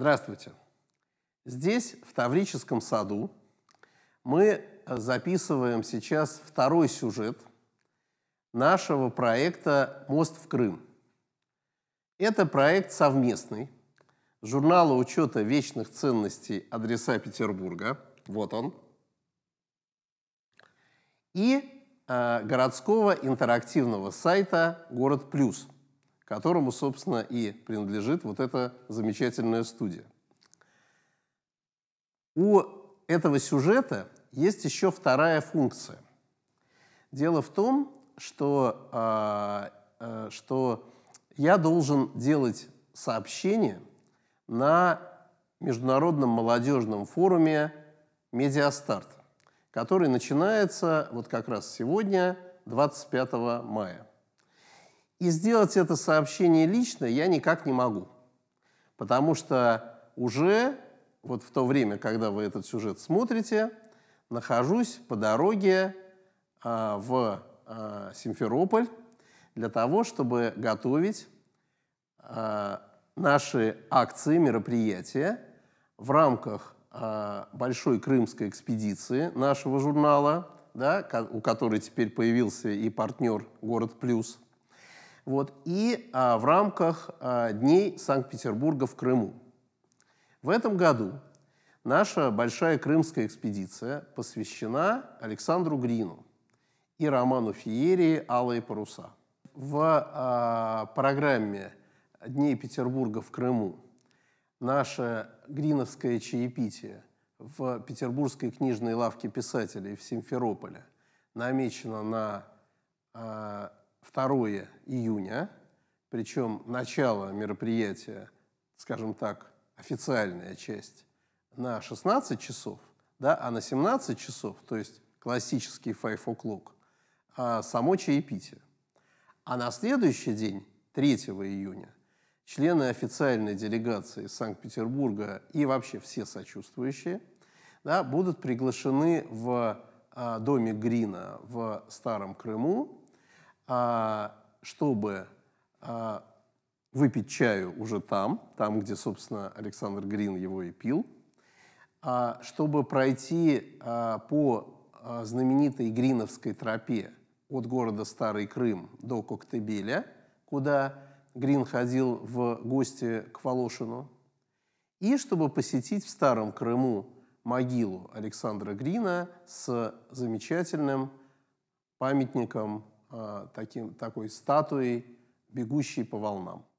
Здравствуйте. Здесь, в Таврическом саду, мы э, записываем сейчас второй сюжет нашего проекта «Мост в Крым». Это проект совместный журнала учета вечных ценностей «Адреса Петербурга». Вот он. И э, городского интерактивного сайта «Город Плюс» которому, собственно, и принадлежит вот эта замечательная студия. У этого сюжета есть еще вторая функция. Дело в том, что, э, э, что я должен делать сообщение на Международном молодежном форуме «Медиастарт», который начинается вот как раз сегодня, 25 мая. И сделать это сообщение лично я никак не могу. Потому что уже вот в то время, когда вы этот сюжет смотрите, нахожусь по дороге э, в э, Симферополь для того, чтобы готовить э, наши акции, мероприятия в рамках э, большой крымской экспедиции нашего журнала, да, у которой теперь появился и партнер «Город Плюс», вот, и а, в рамках а, Дней Санкт-Петербурга в Крыму. В этом году наша большая крымская экспедиция посвящена Александру Грину и роману Фиерии «Алые паруса». В а, программе Дней Петербурга в Крыму наше гриновское чаепитие в Петербургской книжной лавке писателей в Симферополе намечено на а, 2 июня, причем начало мероприятия, скажем так, официальная часть, на 16 часов, да, а на 17 часов, то есть классический 5 o'clock, а само чаепитие. А на следующий день, 3 июня, члены официальной делегации Санкт-Петербурга и вообще все сочувствующие да, будут приглашены в а, доме Грина в Старом Крыму а чтобы а, выпить чаю уже там, там, где, собственно, Александр Грин его и пил, а, чтобы пройти а, по знаменитой Гриновской тропе от города Старый Крым до Коктебеля, куда Грин ходил в гости к Волошину, и чтобы посетить в Старом Крыму могилу Александра Грина с замечательным памятником а, таким, такой статуей, бегущей по волнам.